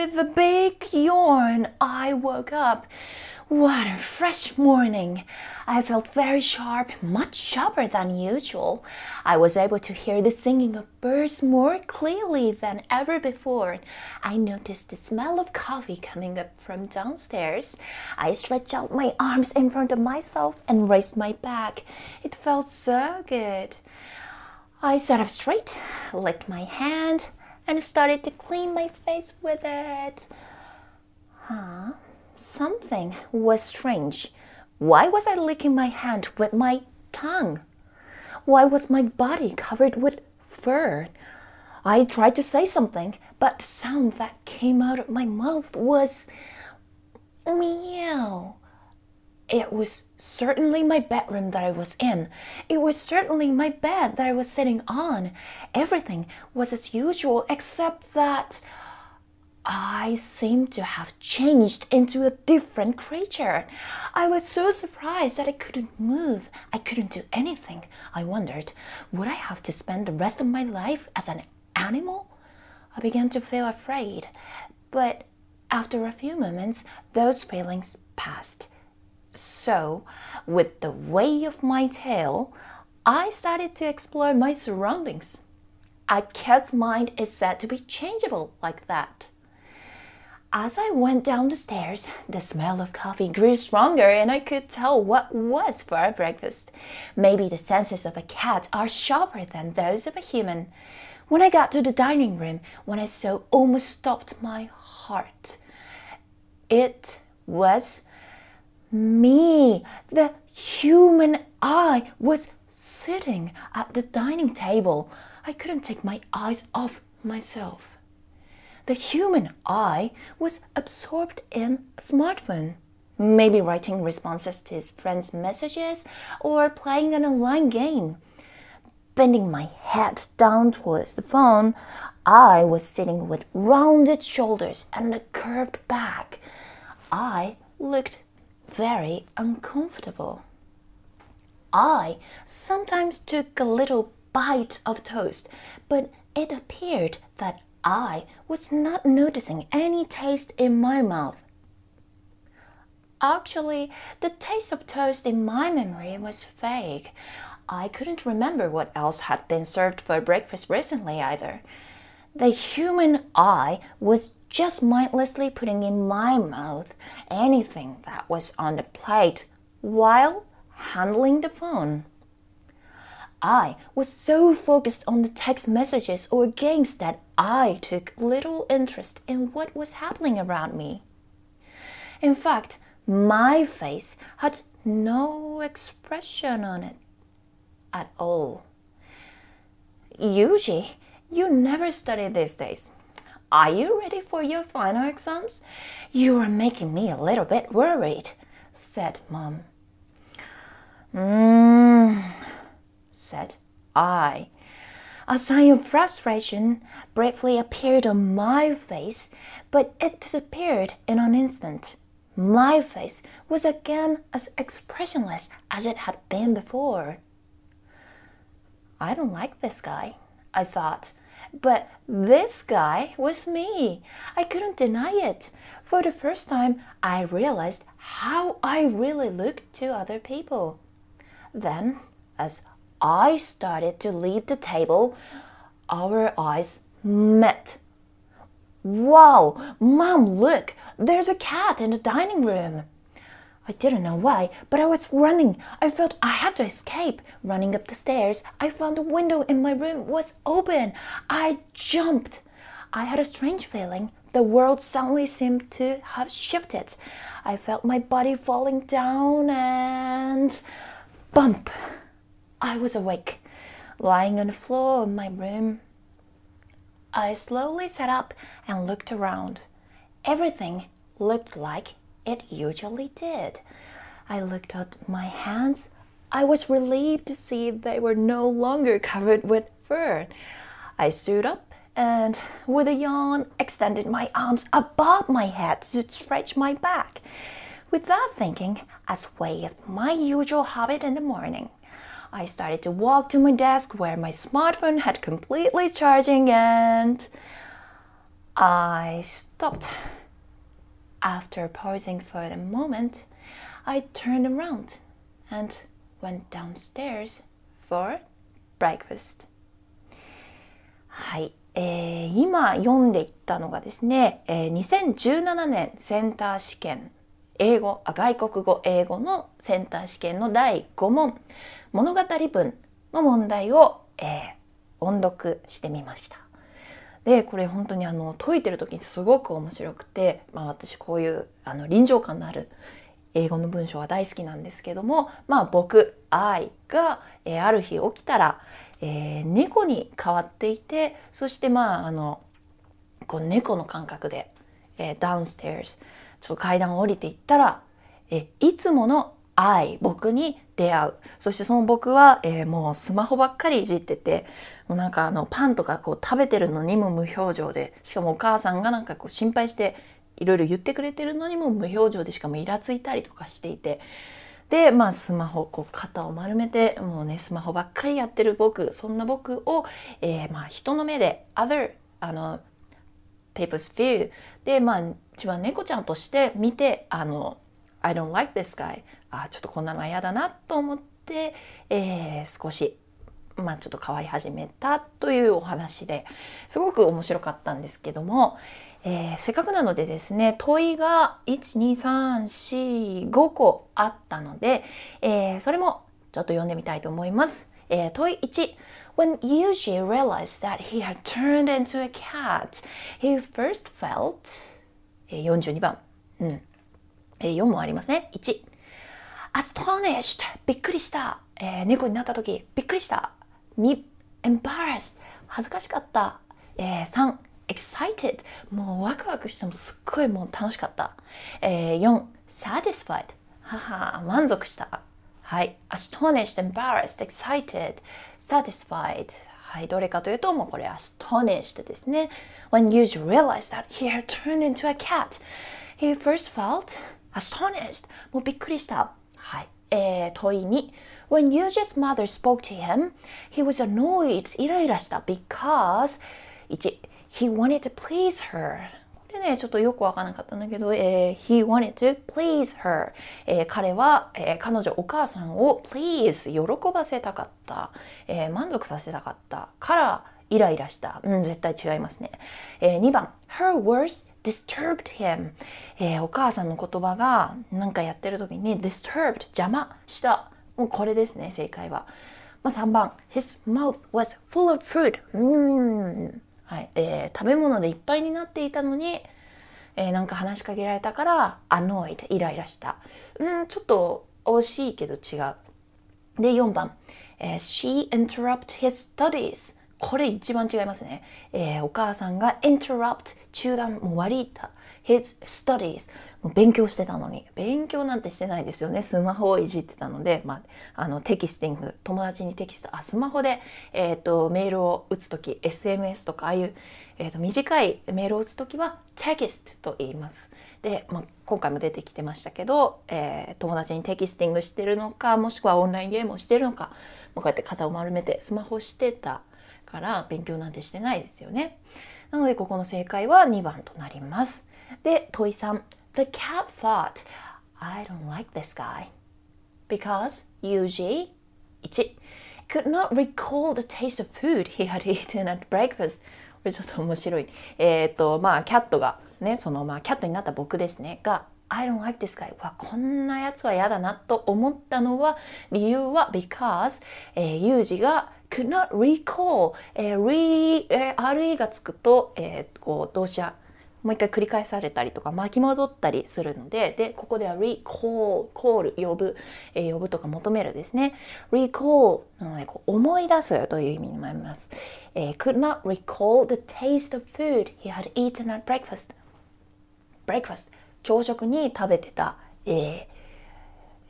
with a big yawn, I woke up. What a fresh morning! I felt very sharp, much sharper than usual. I was able to hear the singing of birds more clearly than ever before. I noticed the smell of coffee coming up from downstairs. I stretched out my arms in front of myself and raised my back. It felt so good. I sat up straight, licked my hand, and started to clean my face with it. Huh? Something was strange. Why was I licking my hand with my tongue? Why was my body covered with fur? I tried to say something, but the sound that came out of my mouth was meow. It was certainly my bedroom that I was in. It was certainly my bed that I was sitting on. Everything was as usual, except that I seemed to have changed into a different creature. I was so surprised that I couldn't move. I couldn't do anything. I wondered, would I have to spend the rest of my life as an animal? I began to feel afraid, but after a few moments, those feelings passed. So, with the weight of my tail, I started to explore my surroundings. A cat's mind is said to be changeable like that. As I went down the stairs, the smell of coffee grew stronger and I could tell what was for our breakfast. Maybe the senses of a cat are sharper than those of a human. When I got to the dining room, what I saw almost stopped my heart. It was me, the human eye, was sitting at the dining table. I couldn't take my eyes off myself. The human eye was absorbed in a smartphone, maybe writing responses to his friends' messages or playing an online game. Bending my head down towards the phone, I was sitting with rounded shoulders and a curved back. I looked very uncomfortable. I sometimes took a little bite of toast, but it appeared that I was not noticing any taste in my mouth. Actually, the taste of toast in my memory was vague. I couldn't remember what else had been served for breakfast recently either. The human eye was just mindlessly putting in my mouth anything that was on the plate while handling the phone. I was so focused on the text messages or games that I took little interest in what was happening around me. In fact, my face had no expression on it at all. Yuji, you never study these days. Are you ready for your final exams? You are making me a little bit worried, said Mum. Mmm, said I. A sign of frustration briefly appeared on my face, but it disappeared in an instant. My face was again as expressionless as it had been before. I don't like this guy, I thought, but this guy was me. I couldn't deny it. For the first time, I realized how I really looked to other people. Then, as I started to leave the table, our eyes met. Wow, Mom, look, there's a cat in the dining room. I didn't know why, but I was running. I felt I had to escape. Running up the stairs, I found the window in my room was open. I jumped. I had a strange feeling. The world suddenly seemed to have shifted. I felt my body falling down and bump. I was awake, lying on the floor of my room. I slowly sat up and looked around. Everything looked like it usually did. I looked at my hands. I was relieved to see they were no longer covered with fur. I stood up and, with a yawn, extended my arms above my head to stretch my back. Without thinking, as way of my usual habit in the morning, I started to walk to my desk where my smartphone had completely charging and I stopped. After pausing for a moment, I turned around and went downstairs for breakfast. はい、えー、今読んでいったのがですね、えー、2017年センター試験英語あ外国語英語のセンター試験の第5問物語文の問題を、えー、音読してみました。でこれ本当にあの解いてる時にすごく面白くて、まあ、私こういうあの臨場感のある英語の文章は大好きなんですけども、まあ、僕「愛が、えー、ある日起きたら、えー、猫に変わっていてそしてまああのこう猫の感覚で、えー、ダウンステー r ちょっと階段を降りていったら、えー、いつもの I 僕に出会うそしてその僕は、えー、もうスマホばっかりいじっててもうなんかあのパンとかこう食べてるのにも無表情でしかもお母さんがなんかこう心配していろいろ言ってくれてるのにも無表情でしかもイラついたりとかしていてでまあスマホこう肩を丸めてもうねスマホばっかりやってる僕そんな僕を、えー、まあ人の目で other あの people's view でまあ一番猫ちゃんとして見てあの I don't like this guy あちょっとこんなのは嫌だなと思って、えー、少し、まあ、ちょっと変わり始めたというお話ですごく面白かったんですけども、えー、せっかくなのでですね問いが12345個あったので、えー、それもちょっと読んでみたいと思います。えー、問い1 When Yuji realized that he had turned into a cat, he first felt 42番、うん、4もありますね。1 astonished びっくりした、えー、猫になった時びっくりした2 embarrassed 恥ずかしかった、えー、3 excited もうワクワクしてもすっごいもう楽しかった、えー、4 satisfied 母満足したはい astonished embarrassed excited satisfied はい、どれかというと、もうこれ astonished ですね。When y o u r e a l i z e that he had turned into a cat, he first felt astonished もうびっくりしたはい。えー、問い2。When Yuji's mother spoke to him, he was annoyed. イライラした because 1. He wanted to please her. これね、ちょっとよくわからなかったんだけど、えー、he wanted to please her. えー、彼は、えー、彼女、お母さんを please 喜ばせたかった、えー、満足させたかったから、イライラした。うん、絶対違いますね。えー、2番、her words disturbed him、えー、お母さんの言葉がなんかやってる時に disturbed 邪魔した。もうこれですね、正解は。まあ、3番、his mouth was full of food. うん。はい、えー、食べ物でいっぱいになっていたのに、えー、なんか話しかけられたから annoyed イライラした。うん、ちょっと惜しいけど違う。で、4番、えー、she interrupt his studies. これ一番違いますね。えー、お母さんが interrupt 中断もう割った his studies 勉強してたのに勉強なんてしてないですよねスマホをいじってたので、まあ、あのテキスティング友達にテキストあスマホで、えーと、メールを打つ時 SMS とかああいう、えーと、短いメールを打つ時はテキストと言います。で、まあ、今回も出てきてましたけど、えー、友達にテキスティングしてるのかもしくはオンラインゲームをしてるのかもうこうやって肩を丸めてスマホしてたから勉強なんてしてないですよね。なのでここの正解は2番となります。で、問い3。The cat thought, I don't like this guy. Because UG1 could not recall the taste of food he had eaten at breakfast. これちょっと面白い。えっ、ー、と、まあ、キャットが、ね、その、まあ、キャットになった僕ですね、が、I don't like this guy. わ、こんなやつは嫌だなと思ったのは、理由は because、えー、ユージが could not recall、えー、re、えー、re がつくと、えー、こう動詞はもう一回繰り返されたりとか巻き戻ったりするのででここでは recall call 呼ぶ、えー、呼ぶとか求めるですね recall なのでこう思い出すという意味にもなります、えー、could not recall the taste of food he had eaten at breakfast breakfast 朝食に食べてたえー、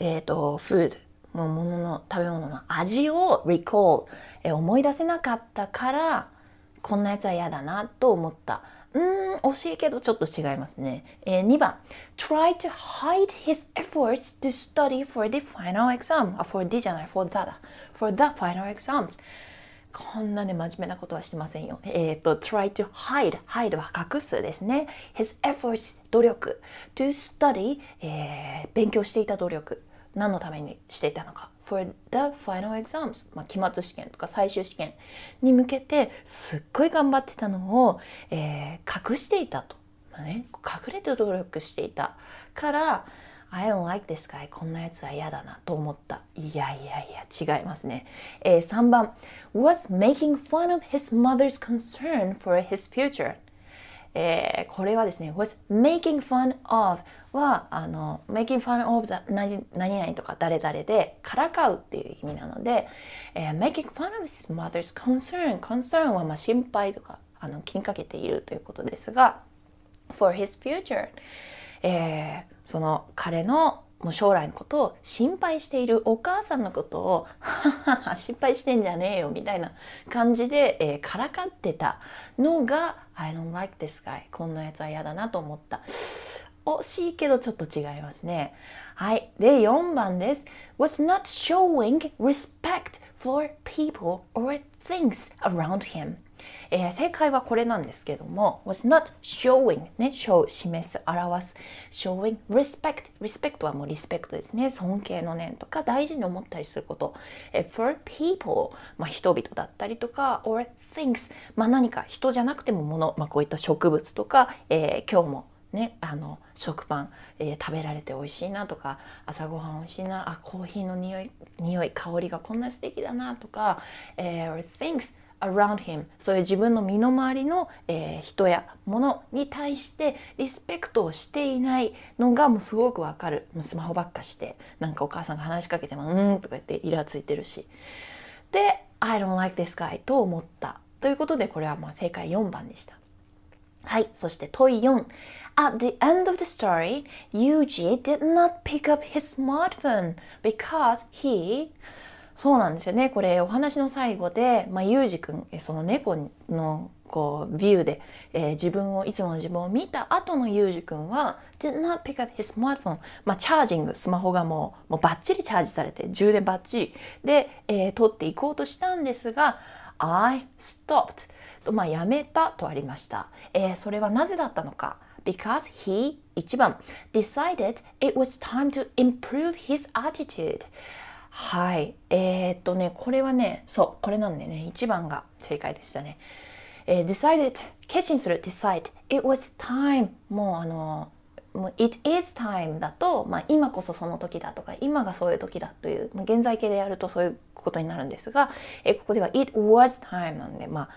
えーと、food ものの食べ物の味を recall 思い出せなかったからこんなやつは嫌だなと思った。うん、惜しいけどちょっと違いますね。えー、2番、try to hide his efforts to study for the final exam. あ、for the じゃない、for the だ。for the final exams. こんなね、真面目なことはしてませんよ。えっ、ー、と、try to hide。hide は隠すですね。his efforts 努力。to study、えー、勉強していた努力。何のためにしていたのか for the final exams、まあ、期末試験とか最終試験に向けてすっごい頑張ってたのを、えー、隠していたと、まあね、隠れて努力していたから I don't like this guy こんなやつは嫌だなと思ったいやいやいや違いますね、えー、3番 was making fun of his mother's concern for his future えー、これはですね、was making fun of はあの making fun of the 何々とか誰々でからかうっていう意味なので、えー、making fun of his mother's concern concern はまあ心配とかあの気にかけているということですが for his future、えー、その彼のもう将来のことを心配しているお母さんのことを心配してんじゃねえよみたいな感じで、えー、からかってたのが I don't like this guy こんなやつは嫌だなと思った惜しいけどちょっと違いますね。はい。で、4番です。was not showing respect for people or things around him. えー、正解はこれなんですけども was not showing ね show 示す表す showing respect respect はもうリスペクトですね尊敬の念とか大事に思ったりすること、えー、for people まあ人々だったりとか or things まあ何か人じゃなくてもの、まあこういった植物とか、えー、今日もね、あの食パン、えー、食べられて美味しいなとか朝ごはん美味しいなあコーヒーの匂いい香りがこんな素敵だなとか、えー、t h i n s around him そういう自分の身の回りの、えー、人や物に対してリスペクトをしていないのがもうすごくわかるもうスマホばっかしてなんかお母さんが話しかけても「うん」とか言ってイラついてるしで「I don't like this guy」と思ったということでこれはまあ正解4番でした。はいそして問4 At the end of the story, Yuji did not pick up his smartphone because he そうなんですよね。これお話の最後で、まあ、ユージくん、その猫のこうビューで、えー、自分をいつもの自分を見た後のユージくんは did not pick up his smartphone まあチャージングスマホがもうもうバッチリチャージされて充電バッチリで、えー、取っていこうとしたんですが I stopped まあやめたとありました、えー、それはなぜだったのか because he 一番 decided it was time to improve his attitude はいえー、っとねこれはねそうこれなんでね一番が正解でしたね、えー、decided 決心する decide it was time もうあのもう it is time だと、まあ、今こそその時だとか今がそういう時だという、まあ、現在形でやるとそういうことになるんですが、えー、ここでは it was time なんでまあ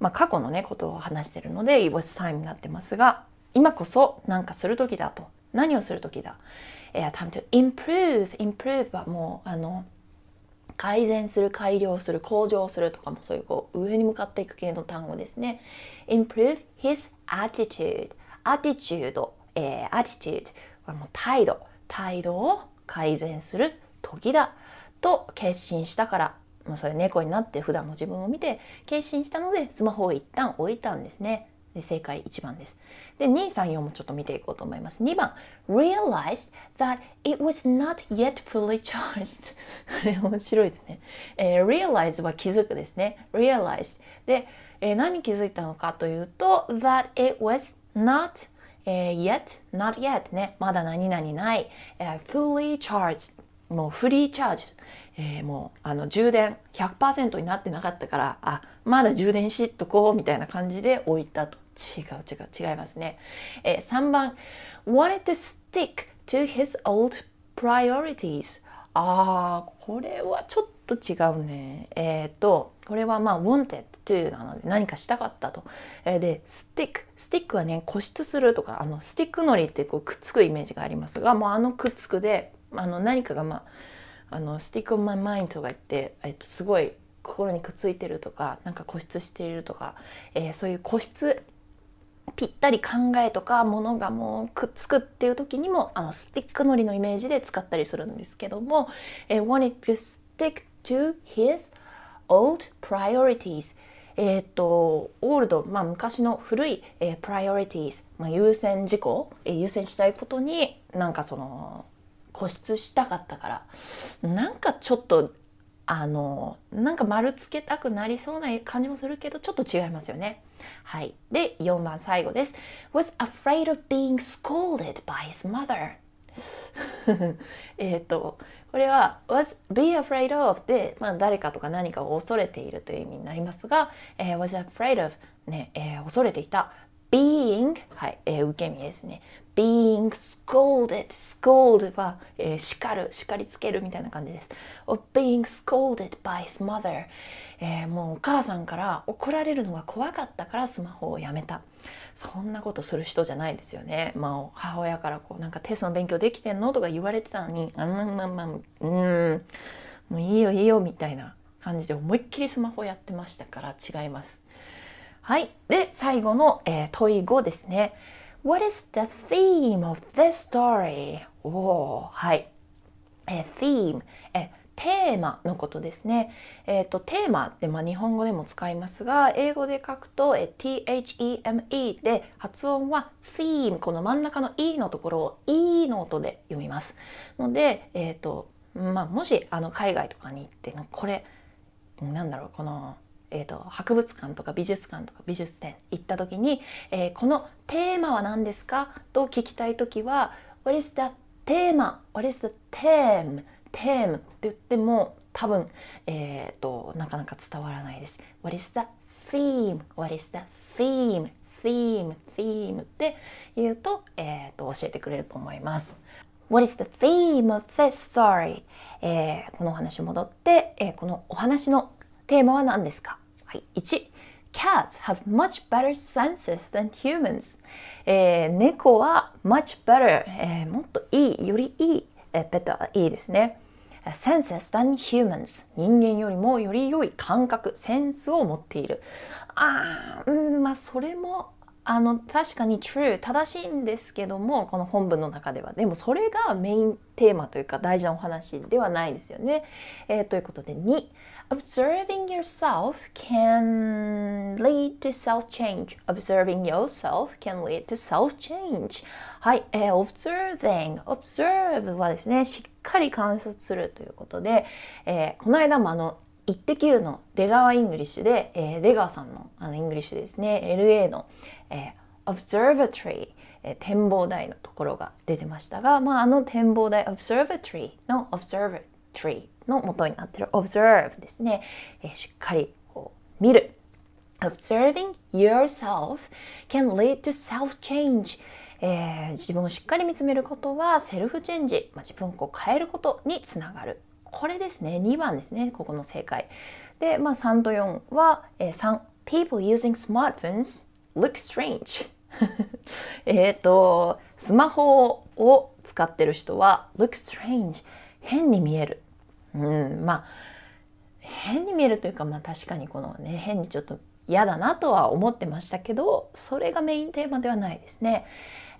まあ、過去のねことを話しているので it was time になってますが今こそ何かする時だと何をする時だ、え time to improve improve はもうあの改善する改良する向上するとかもそういうこう上に向かっていく系の単語ですね improve his attitude attitude えー、attitude はもう態度態度を改善する時だと決心したからもうそれ猫になって普段の自分を見て決心したのでスマホを一旦置いたんですねで正解1番です。で、2、3、4もちょっと見ていこうと思います。2番、realized that it was not yet fully charged あれ、面白いですね。えー、realize は気づくですね。realized。で、えー、何気づいたのかというと、that it was not、えー、yet, not yet ね、まだ何々ない、えー、fully charged もうフリーチャージ、えー、もうあの充電100%になってなかったからあまだ充電しとこうみたいな感じで置いたと違う違う違いますね、えー、3番 wanted to stick to his old priorities あーこれはちょっと違うねえっ、ー、とこれはまあ wanted to なので何かしたかったと、えー、で stick stick はね固執するとかあのスティックのりってこうくっつくイメージがありますがもうあのくっつくであの何かがまああの stick on my mind とか言って、えー、とすごい心にくっついてるとかなんか固執しているとか、えー、そういう固執ぴったり考えとかものがもうくっつくっていう時にもあのスティックのりのイメージで使ったりするんですけども「え wanted to stick to his old priorities」えっ、ー、とオールド、まあ、昔の古い、え priorities、ま優先事項、え優先したいことになんかその固執したかったからなんかちょっとあのなんか丸つけたくなりそうな感じもするけどちょっと違いますよね。はい。で4番最後です。was afraid of being scolded by his mother えっとこれは was be afraid of で、まあ、誰かとか何かを恐れているという意味になりますが、えー、was afraid of ね、えー、恐れていた being はい、えー、受け身ですね being scolded scold は、えー、叱る叱りつけるみたいな感じです of being scolded by his mother、えー、もうお母さんから怒られるのが怖かったからスマホをやめたそんなことする人じゃないですよね、まあ、母親からこうなんかテストの勉強できてんのとか言われてたのにあんまんまんうんもういいよいいよみたいな感じで思いっきりスマホやってましたから違いますはいで最後の、えー、問い5ですね What is the theme of this story? おお、はい。え、theme。え、テーマのことですね。えっ、ー、と、テーマって、まあ、日本語でも使いますが、英語で書くと、え、t-h-e-m-e で、発音は theme。この真ん中の e のところを e の音で読みます。ので、えっ、ー、と、まあ、もし、あの、海外とかに行って、これ、なんだろう、この、えーと、博物館とか美術館とか美術展行った時に、えー、このテーマは何ですかと聞きたい時は「What is the テーマ ?What is the theme?」「theme」って言っても多分、えーと、なかなか伝わらないです。What is the theme? What is the theme? theme, theme って言うと,、えーと教えてくれると思います。What is the theme of this story?、えー、このお話戻って、えー、このお話のテーマは何ですかはい、1 Cats have much better senses than humans、えー、猫は much better、えー、もっといいよりいい、えー、better いいですね senses than humans 人間よりもより良い感覚センスを持っているあうんまあそれもあの確かに true 正しいんですけどもこの本文の中ではでもそれがメインテーマというか大事なお話ではないですよね。えー、ということで observing yourself can lead to self change. observing yourself can lead to self change. はい、えー、observing, observe はですね、しっかり観察するということで、えー、この間もあの、イッテ Q の出川イングリッシュで、えー、出川さんのあのイングリッシュですね、LA の、えー、observatory、えー、展望台のところが出てましたが、まあ、あの展望台 observatory の observatory の元になってる observe ですね、えー、しっかりこう見る observing yourself can lead to self change えー、自分をしっかり見つめることはセルフチェンジ、まあ、自分をこう変えることにつながるこれですね2番ですねここの正解で、まあ、3と4は、えー、3 people using smartphones look strange えっとスマホを使ってる人は look strange 変に見えるうんまあ変に見えるというかまあ確かにこのね変にちょっと嫌だなとは思ってましたけどそれがメインテーマではないですね。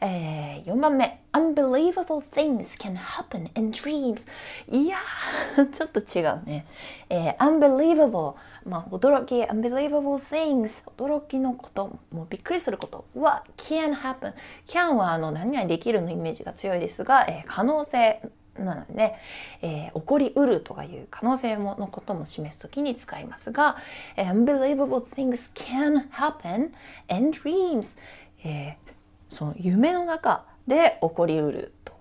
えー、4番目 Unbelievable things can happen in dreams いや ちょっと違うね、えー、Unbelievable まあ驚き Unbelievable things 驚きのこともうびっくりすることは can happen can はあの何々できるのイメージが強いですが、えー、可能性なので、えー、起こりうるとかいう可能性ものことも示すときに使いますが、unbelievable things can happen in dreams、えー、その夢の中で起こりうると。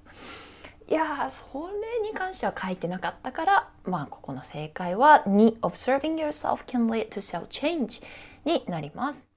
いやー、それに関しては書いてなかったから、まあ、ここの正解は2 observing yourself can lead to self change になります。